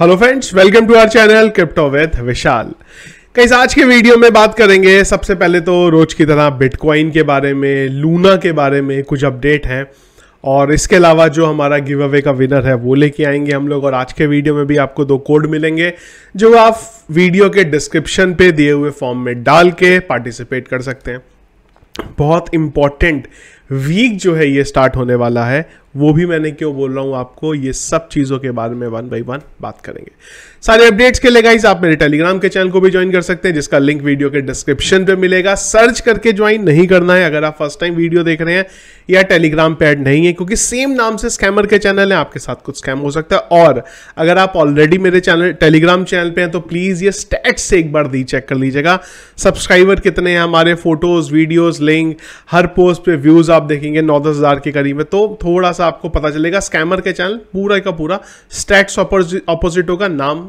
hello friends welcome to our channel crypto with Vishal कई आज के वीडियो में बात करेंगे सबसे पहले तो रोज की तरह बिटकॉइन के बारे में लूना के बारे में कुछ अपडेट हैं और इसके अलावा जो हमारा गिव अवे का विनर है वो लेके आएंगे हम लोग और आज के वीडियो में भी आपको दो कोड मिलेंगे जो आप वीडियो के डिस्क्रिप्शन पे दिए हुए फॉर्म में डाल के पार्टिसिपेट कर सकते हैं बहुत इंपॉर्टेंट वीक जो है ये स्टार्ट होने वाला है वो भी मैंने क्यों बोल रहा हूँ आपको ये सब चीज़ों के बारे में वन बाई वन बात करेंगे सारे अपडेट्स के लिए गाइज आप मेरे टेलीग्राम के चैनल को भी ज्वाइन कर सकते हैं जिसका लिंक वीडियो के डिस्क्रिप्शन पे मिलेगा सर्च करके ज्वाइन नहीं करना है अगर आप फर्स्ट टाइम वीडियो देख रहे हैं या टेलीग्राम पे ऐड नहीं है क्योंकि सेम नाम से स्कैमर के चैनल है आपके साथ कुछ स्कैम हो सकता है और अगर आप ऑलरेडी मेरे चैनल टेलीग्राम चैनल पर हैं तो प्लीज़ ये स्टैट्स से एक बार दी चेक कर लीजिएगा सब्सक्राइबर कितने हैं हमारे फोटोज़ वीडियोज़ लिंक हर पोस्ट पर व्यूज़ आप देखेंगे नौ दस हज़ार के करीब है तो थोड़ा सा आपको पता चलेगा स्कैमर के चैनल पूरा का पूरा स्टैक्स ऑपोजिट होगा नाम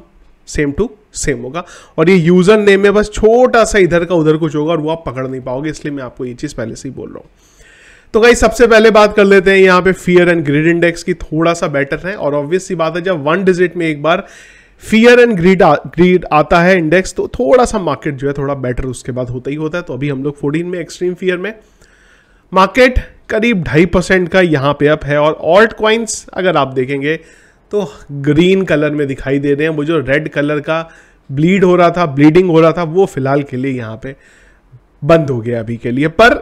सेम टू सेम होगा और ये यूज़र नेम में बस छोटा सा इधर का उधर कुछ होगा और वो आप पकड़ नहीं पाओगे इसलिए मैं आपको ये चीज़ पहले से ही बोल रहा हूँ तो भाई सबसे पहले बात कर लेते हैं यहाँ पे फियर एंड ग्रीड इंडेक्स की थोड़ा सा बेटर है और ऑब्वियस सी बात है जब वन डिजिट में एक बार फियर एंड ग्रीड ग्रीड आता है इंडेक्स तो थोड़ा सा मार्केट जो है थोड़ा बेटर उसके बाद होता ही होता है तो अभी हम लोग 14 में एक्सट्रीम फियर में मार्केट करीब ढाई परसेंट का यहाँ पे अप है और ऑल्ट क्वाइंस अगर आप देखेंगे तो ग्रीन कलर में दिखाई दे रहे हैं वो जो रेड कलर का ब्लीड हो रहा था ब्लीडिंग हो रहा था वो फिलहाल के लिए यहाँ पे बंद हो गया अभी के लिए पर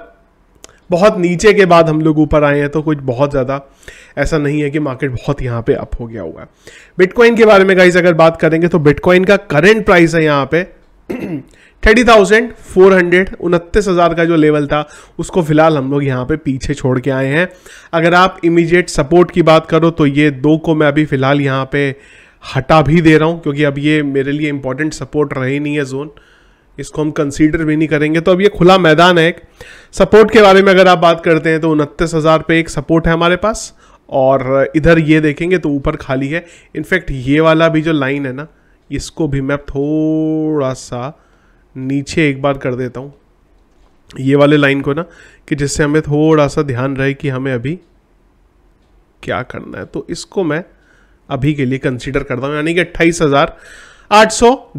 बहुत नीचे के बाद हम लोग ऊपर आए हैं तो कुछ बहुत ज़्यादा ऐसा नहीं है कि मार्केट बहुत यहाँ पे अप हो गया हुआ है बिटकॉइन के बारे में गाइज अगर बात करेंगे तो बिटकॉइन का करेंट प्राइस है यहाँ पे थर्टी थाउजेंड फोर हंड्रेड उनतीस हज़ार का जो लेवल था उसको फिलहाल हम लोग यहाँ पे पीछे छोड़ के आए हैं अगर आप इमीडिएट सपोर्ट की बात करो तो ये दो को मैं अभी फ़िलहाल यहाँ पे हटा भी दे रहा हूँ क्योंकि अब ये मेरे लिए इंपॉर्टेंट सपोर्ट रहे नहीं है जोन इसको हम कंसीडर भी नहीं करेंगे तो अब ये खुला मैदान है एक सपोर्ट के बारे में अगर आप बात करते हैं तो उनतीस हज़ार पे एक सपोर्ट है हमारे पास और इधर ये देखेंगे तो ऊपर खाली है इनफैक्ट ये वाला भी जो लाइन है ना इसको भी मैं थोड़ा सा नीचे एक बार कर देता हूँ ये वाले लाइन को ना कि जिससे हमें थोड़ा सा ध्यान रहे कि हमें अभी क्या करना है तो इसको मैं अभी के लिए कंसीडर करता हूँ यानी कि अट्ठाईस हज़ार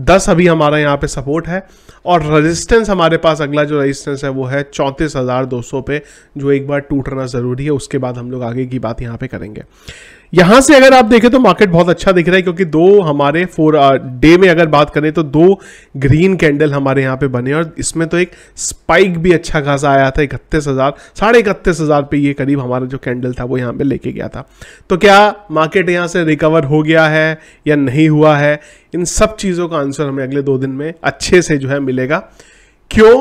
दस अभी हमारा यहाँ पे सपोर्ट है और रेजिस्टेंस हमारे पास अगला जो रेजिस्टेंस है वो है चौंतीस हज़ार दो सौ पे जो एक बार टूटना ज़रूरी है उसके बाद हम लोग आगे की बात यहाँ पे करेंगे यहां से अगर आप देखें तो मार्केट बहुत अच्छा दिख रहा है क्योंकि दो हमारे फोर डे uh, में अगर बात करें तो दो ग्रीन कैंडल हमारे यहां पे बने और इसमें तो एक स्पाइक भी अच्छा खासा आया था इकतीस हज़ार साढ़े इकतीस हज़ार पे ये करीब हमारा जो कैंडल था वो यहां पे लेके गया था तो क्या मार्केट यहां से रिकवर हो गया है या नहीं हुआ है इन सब चीज़ों का आंसर हमें अगले दो दिन में अच्छे से जो है मिलेगा क्यों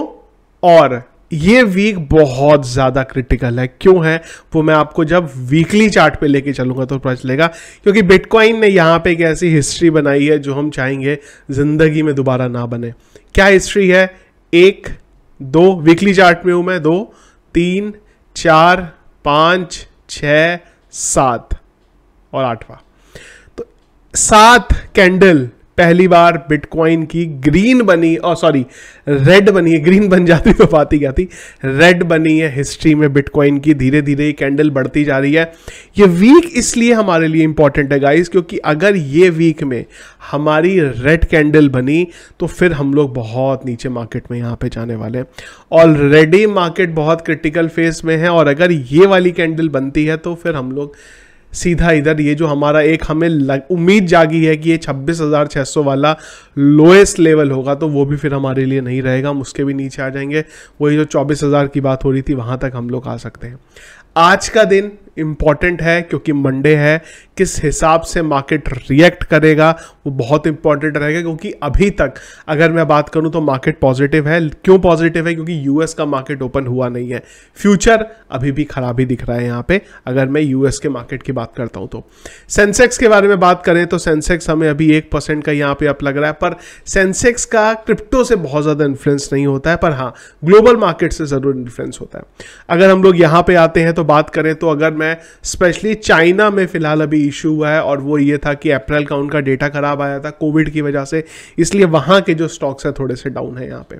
और ये वीक बहुत ज़्यादा क्रिटिकल है क्यों है वो मैं आपको जब वीकली चार्ट पे लेके चलूंगा तो पता चलेगा क्योंकि बिटकॉइन ने यहाँ पे एक ऐसी हिस्ट्री बनाई है जो हम चाहेंगे ज़िंदगी में दोबारा ना बने क्या हिस्ट्री है एक दो वीकली चार्ट में हूं मैं दो तीन चार पांच छ सात और आठवां तो सात कैंडल पहली बार बिटकॉइन की ग्रीन बनी और सॉरी रेड बनी है ग्रीन बन जाती बात ही क्या थी रेड बनी है हिस्ट्री में बिटकॉइन की धीरे धीरे कैंडल बढ़ती जा रही है ये वीक इसलिए हमारे लिए इंपॉर्टेंट है गाइस क्योंकि अगर ये वीक में हमारी रेड कैंडल बनी तो फिर हम लोग बहुत नीचे मार्केट में यहाँ पे जाने वाले हैं ऑलरेडी मार्केट बहुत क्रिटिकल फेज में है और अगर ये वाली कैंडल बनती है तो फिर हम लोग सीधा इधर ये जो हमारा एक हमें उम्मीद जागी है कि ये 26,600 वाला लोएस्ट लेवल होगा तो वो भी फिर हमारे लिए नहीं रहेगा हम उसके भी नीचे आ जाएंगे वही जो 24,000 की बात हो रही थी वहाँ तक हम लोग आ सकते हैं आज का दिन इम्पॉर्टेंट है क्योंकि मंडे है किस हिसाब से मार्केट रिएक्ट करेगा वो बहुत इंपॉर्टेंट रहेगा क्योंकि अभी तक अगर मैं बात करूं तो मार्केट पॉजिटिव है क्यों पॉजिटिव है क्योंकि यूएस का मार्केट ओपन हुआ नहीं है फ्यूचर अभी भी खराब ही दिख रहा है यहाँ पे अगर मैं यूएस के मार्केट की बात करता हूँ तो सेंसेक्स के बारे में बात करें तो सेंसेक्स हमें अभी एक परसेंट का यहाँ पे अप लग रहा है पर सेंसेक्स का क्रिप्टो से बहुत ज़्यादा इन्फ्लुएंस नहीं होता है पर हाँ ग्लोबल मार्केट से ज़रूर इन्फ्लुएंस होता है अगर हम लोग यहाँ पे आते हैं तो बात करें तो अगर मैं स्पेशली चाइना में फ़िलहाल अभी इशू हुआ है और वो ये था कि अप्रैल का उनका डेटा ख़राब आया था कोविड की वजह से इसलिए वहाँ के जो स्टॉक्स हैं थोड़े से डाउन है यहाँ पे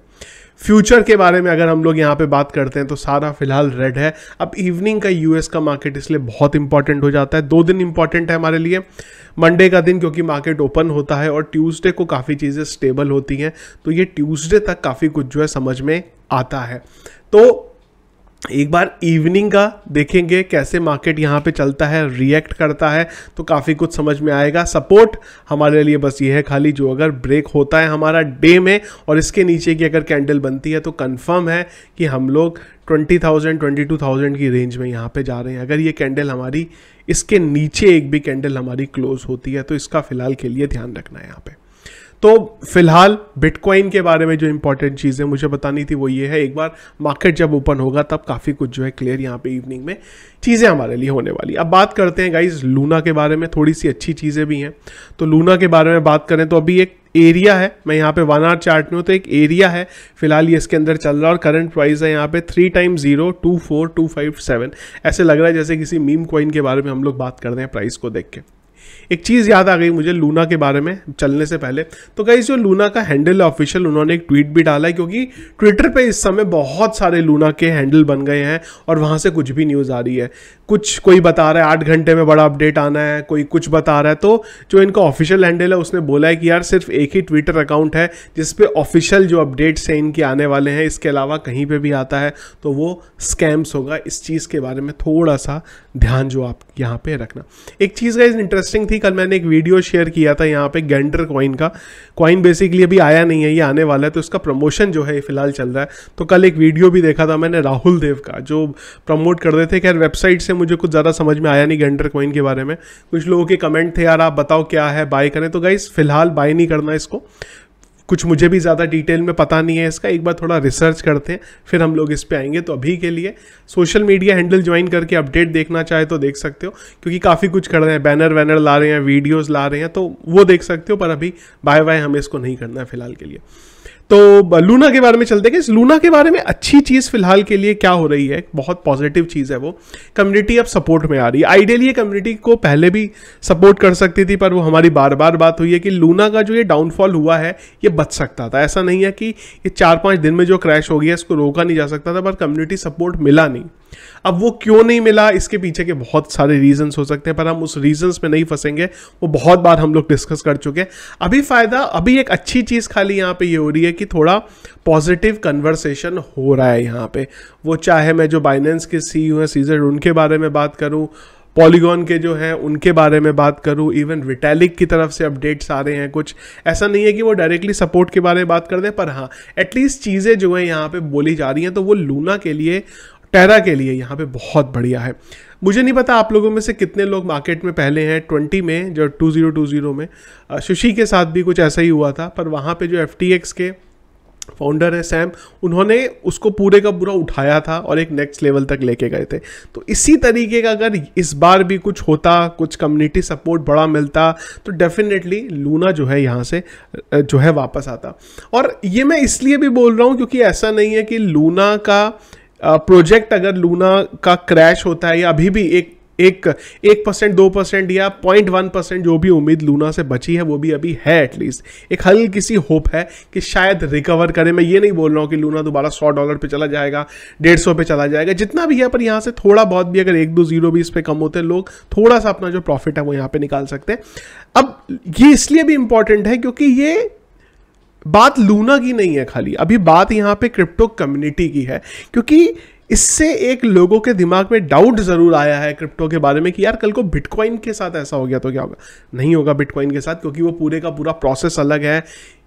फ्यूचर के बारे में अगर हम लोग यहाँ पे बात करते हैं तो सारा फिलहाल रेड है अब इवनिंग का यूएस का मार्केट इसलिए बहुत इंपॉर्टेंट हो जाता है दो दिन इंपॉर्टेंट है हमारे लिए मंडे का दिन क्योंकि मार्केट ओपन होता है और ट्यूसडे को काफ़ी चीज़ें स्टेबल होती हैं तो ये ट्यूसडे तक काफ़ी कुछ जो है समझ में आता है तो एक बार इवनिंग का देखेंगे कैसे मार्केट यहाँ पे चलता है रिएक्ट करता है तो काफ़ी कुछ समझ में आएगा सपोर्ट हमारे लिए बस ये है खाली जो अगर ब्रेक होता है हमारा डे में और इसके नीचे की अगर कैंडल बनती है तो कंफर्म है कि हम लोग 20,000 22,000 की रेंज में यहाँ पे जा रहे हैं अगर ये कैंडल हमारी इसके नीचे एक भी कैंडल हमारी क्लोज होती है तो इसका फ़िलहाल के लिए ध्यान रखना है यहाँ पर तो फिलहाल बिटकॉइन के बारे में जो इंपॉर्टेंट चीज़ें मुझे बतानी थी वो ये है एक बार मार्केट जब ओपन होगा तब काफ़ी कुछ जो है क्लियर यहाँ पे इवनिंग में चीज़ें हमारे लिए होने वाली अब बात करते हैं गाइज लूना के बारे में थोड़ी सी अच्छी चीज़ें भी हैं तो लूना के बारे में बात करें तो अभी एक एरिया है मैं यहाँ पे वन आर चार्ट में हूँ तो एक एरिया है फिलहाल ये इसके अंदर चल रहा है और करंट प्राइस है यहाँ पे three time zero two four two five seven ऐसे लग रहा है जैसे किसी मीम कॉइन के बारे में हम लोग बात कर रहे हैं प्राइस को देख के एक चीज़ याद आ गई मुझे लूना के बारे में चलने से पहले तो कई जो लूना का हैंडल है ऑफिशियल उन्होंने एक ट्वीट भी डाला है क्योंकि ट्विटर पे इस समय बहुत सारे लूना के हैंडल बन गए हैं और वहाँ से कुछ भी न्यूज़ आ रही है कुछ कोई बता रहा है आठ घंटे में बड़ा अपडेट आना है कोई कुछ बता रहा है तो जो इनका ऑफिशियल हैंडल है उसने बोला है कि यार सिर्फ एक ही ट्विटर अकाउंट है जिसपे ऑफिशियल जो अपडेट्स हैं इनके आने वाले हैं इसके अलावा कहीं पर भी आता है तो वो स्कैम्स होगा इस चीज़ के बारे में थोड़ा सा ध्यान जो आप यहाँ पर रखना एक चीज़ का इंटरेस्टिंग थी बेसिकली कल मैंने एक वीडियो शेयर किया था यहाँ पे गेंडर कॉइन का कॉइन बेसिकली अभी आया नहीं है ये आने वाला है तो इसका प्रमोशन जो है फिलहाल चल रहा है तो कल एक वीडियो भी देखा था मैंने राहुल देव का जो प्रमोट कर रहे थे खैर वेबसाइट से मुझे कुछ ज़्यादा समझ में आया नहीं गेंडर कॉइन के बारे में कुछ लोगों के कमेंट थे यार आप बताओ क्या है बाय करें तो गाइज फिलहाल बाय नहीं करना इसको कुछ मुझे भी ज़्यादा डिटेल में पता नहीं है इसका एक बार थोड़ा रिसर्च करते हैं फिर हम लोग इस पर आएंगे तो अभी के लिए सोशल मीडिया हैंडल ज्वाइन करके अपडेट देखना चाहे तो देख सकते हो क्योंकि काफ़ी कुछ कर रहे हैं बैनर वैनर ला रहे हैं वीडियोज़ ला रहे हैं तो वो देख सकते हो पर अभी बाय बाय हमें इसको नहीं करना है फिलहाल के लिए तो लूना के बारे में चलते हैं लूना के बारे में अच्छी चीज़ फिलहाल के लिए क्या हो रही है बहुत पॉजिटिव चीज़ है वो कम्युनिटी अब सपोर्ट में आ रही है आइडियली ये कम्युनिटी को पहले भी सपोर्ट कर सकती थी पर वो हमारी बार बार बात हुई है कि लूना का जो ये डाउनफॉल हुआ है ये बच सकता था ऐसा नहीं है कि ये चार पाँच दिन में जो क्रैश हो गया इसको रोका नहीं जा सकता था पर कम्युनिटी सपोर्ट मिला नहीं अब वो क्यों नहीं मिला इसके पीछे के बहुत सारे रीजंस हो सकते हैं पर हम उस रीजंस में नहीं फंसेंगे वो बहुत बार हम लोग डिस्कस कर चुके हैं अभी फ़ायदा अभी एक अच्छी चीज़ खाली यहाँ पे ये यह हो रही है कि थोड़ा पॉजिटिव कन्वर्सेशन हो रहा है यहाँ पे वो चाहे मैं जो बाइनेंस के सी यू e हैं सीजर उनके बारे में बात करूँ पॉलीगॉन के जो हैं उनके बारे में बात करूं इवन रिटेलिक की तरफ से अपडेट्स आ रहे हैं कुछ ऐसा नहीं है कि वो डायरेक्टली सपोर्ट के बारे में बात कर दें पर हाँ एटलीस्ट चीज़ें जो हैं यहाँ पे बोली जा रही हैं तो वो लूना के लिए टेरा के लिए यहाँ पे बहुत बढ़िया है मुझे नहीं पता आप लोगों में से कितने लोग मार्केट में पहले हैं ट्वेंटी में जो टू ज़ीरो टू ज़ीरो में सुशी के साथ भी कुछ ऐसा ही हुआ था पर वहाँ पे जो एफ के फाउंडर हैं सैम उन्होंने उसको पूरे का पूरा उठाया था और एक नेक्स्ट लेवल तक लेके गए थे तो इसी तरीके का अगर इस बार भी कुछ होता कुछ कम्युनिटी सपोर्ट बड़ा मिलता तो डेफिनेटली लूना जो है यहाँ से जो है वापस आता और ये मैं इसलिए भी बोल रहा हूँ क्योंकि ऐसा नहीं है कि लूना का प्रोजेक्ट अगर लूना का क्रैश होता है या अभी भी एक एक एक परसेंट दो परसेंट या पॉइंट वन परसेंट जो भी उम्मीद लूना से बची है वो भी अभी है एटलीस्ट एक हल्की सी होप है कि शायद रिकवर करे मैं ये नहीं बोल रहा हूँ कि लूना दोबारा सौ डॉलर पे चला जाएगा डेढ़ सौ पे चला जाएगा जितना भी है पर यहाँ से थोड़ा बहुत भी अगर एक दो जीरो भी इस पर कम होते हैं लोग थोड़ा सा अपना जो प्रॉफिट है वो यहाँ पर निकाल सकते हैं अब ये इसलिए भी इंपॉर्टेंट है क्योंकि ये बात लूना की नहीं है खाली अभी बात यहाँ पे क्रिप्टो कम्युनिटी की है क्योंकि इससे एक लोगों के दिमाग में डाउट ज़रूर आया है क्रिप्टो के बारे में कि यार कल को बिटकॉइन के साथ ऐसा हो गया तो क्या होगा नहीं होगा बिटकॉइन के साथ क्योंकि वो पूरे का पूरा प्रोसेस अलग है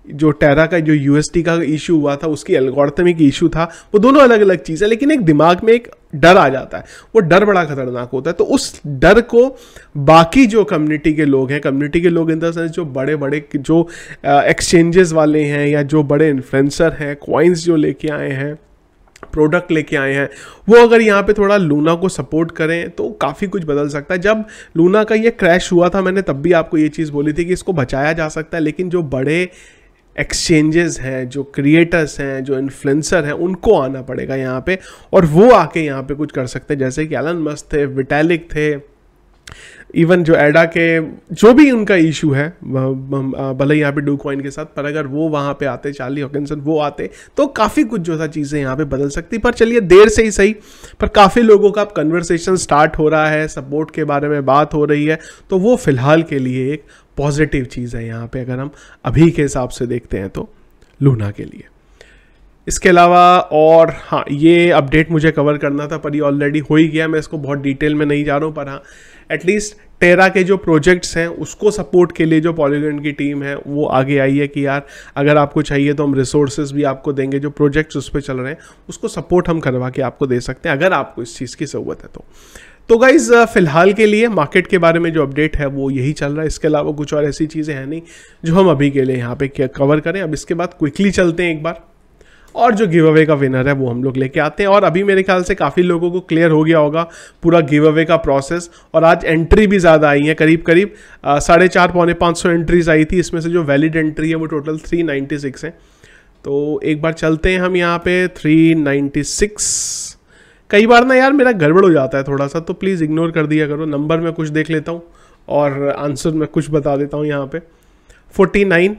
जो टेरा का जो यूएसटी का इशू हुआ था उसकी एल्गोरिथमिक इशू था वो दोनों अलग अलग चीज़ है लेकिन एक दिमाग में एक डर आ जाता है वो डर बड़ा खतरनाक होता है तो उस डर को बाकी जो कम्युनिटी के लोग हैं कम्युनिटी के लोग इन द सेंस जो बड़े बड़े जो एक्सचेंजेस वाले हैं या जो बड़े इन्फ्लुएंसर हैं कॉइन्स जो लेके आए हैं प्रोडक्ट लेके आए हैं वो अगर यहाँ पे थोड़ा लूना को सपोर्ट करें तो काफ़ी कुछ बदल सकता है जब लूना का ये क्रैश हुआ था मैंने तब भी आपको ये चीज़ बोली थी कि इसको बचाया जा सकता है लेकिन जो बड़े एक्सचेंजेस हैं जो क्रिएटर्स हैं जो इन्फ्लुएंसर हैं उनको आना पड़ेगा यहाँ पे और वो आके यहाँ पे कुछ कर सकते हैं जैसे कि एलन मस्त थे विटैलिक थे इवन जो एडा के जो भी उनका इशू है भले यहाँ पे डू क्वाइन के साथ पर अगर वो वहाँ पे आते चार्ली हॉकिसन वो आते तो काफ़ी कुछ जो था चीज़ें यहाँ पे बदल सकती पर चलिए देर से ही सही पर काफ़ी लोगों का अब कन्वर्सेशन स्टार्ट हो रहा है सपोर्ट के बारे में बात हो रही है तो वो फिलहाल के लिए एक पॉजिटिव चीज़ है यहाँ पे अगर हम अभी के हिसाब से देखते हैं तो लूना के लिए इसके अलावा और हाँ ये अपडेट मुझे कवर करना था पर ये ऑलरेडी हो ही गया मैं इसको बहुत डिटेल में नहीं जा रहा हूँ पर हाँ एटलीस्ट टेरा के जो प्रोजेक्ट्स हैं उसको सपोर्ट के लिए जो पॉलीगन की टीम है वो आगे आई है कि यार अगर आपको चाहिए तो हम रिसोर्सेज भी आपको देंगे जो प्रोजेक्ट्स उस पर चल रहे हैं उसको सपोर्ट हम करवा के आपको दे सकते हैं अगर आपको इस चीज़ की ज़रूरत है तो तो गाइज uh, फिलहाल के लिए मार्केट के बारे में जो अपडेट है वो यही चल रहा है इसके अलावा कुछ और ऐसी चीज़ें हैं नहीं जो हम अभी के लिए यहाँ पे कवर करें अब इसके बाद क्विकली चलते हैं एक बार और जो गिव अवे का विनर है वो हम लोग लेके आते हैं और अभी मेरे ख्याल से काफ़ी लोगों को क्लियर हो गया होगा पूरा गिव अवे का प्रोसेस और आज एंट्री भी ज़्यादा आई है करीब करीब uh, साढ़े चार पौने पाँच सौ एंट्रीज आई थी इसमें से जो वैलिड एंट्री है वो टोटल थ्री नाइन्टी सिक्स है तो एक बार चलते हैं हम यहाँ पे थ्री नाइन्टी सिक्स कई बार ना यार मेरा गड़बड़ हो जाता है थोड़ा सा तो प्लीज़ इग्नोर कर दिया करो नंबर में कुछ देख लेता हूँ और आंसर में कुछ बता देता हूँ यहाँ पे 49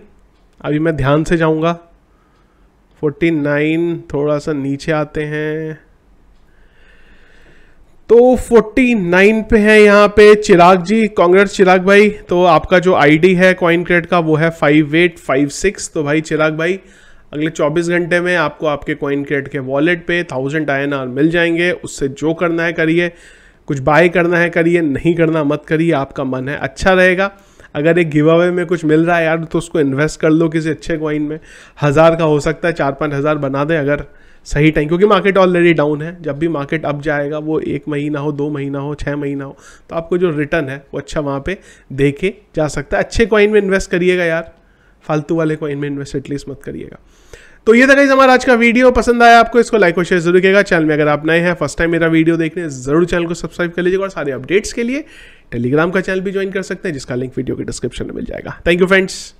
अभी मैं ध्यान से जाऊँगा 49 थोड़ा सा नीचे आते हैं तो 49 पे है यहाँ पे चिराग जी कांग्रेस चिराग भाई तो आपका जो आईडी है कॉइन क्रेड का वो है फाइव एट फाइव सिक्स तो भाई चिराग भाई अगले 24 घंटे में आपको आपके कॉइन क्रेड के वॉलेट पे थाउजेंड आई मिल जाएंगे उससे जो करना है करिए कुछ बाय करना है करिए नहीं करना मत करिए आपका मन है अच्छा रहेगा अगर एक गिव अवे में कुछ मिल रहा है यार तो उसको इन्वेस्ट कर लो किसी अच्छे कॉइन में हज़ार का हो सकता है चार पाँच हज़ार बना दें अगर सही टाइम क्योंकि मार्केट ऑलरेडी डाउन है जब भी मार्केट अप जाएगा वो एक महीना हो दो महीना हो छः महीना हो तो आपको जो रिटर्न है वो अच्छा वहाँ पे देके जा सकता है अच्छे कॉइन में इन्वेस्ट करिएगा यार फालतू वाले को में इन्वेस्ट एटलीस्ट मत करिएगा तो ये था गाइज हमारा आज का वीडियो पसंद आया आपको इसको लाइक और शेयर जरूर कीजिएगा चैनल में अगर आप नए हैं फर्स्ट टाइम मेरा वीडियो देखने जरूर चैनल को सब्सक्राइब कर लीजिएगा और सारे अपडेट्स के लिए टेलीग्राम का चैनल भी ज्वाइन कर सकते हैं जिसका लिंक वीडियो के डिस्क्रिप्शन में मिल जाएगा थैंक यू फ्रेंड्स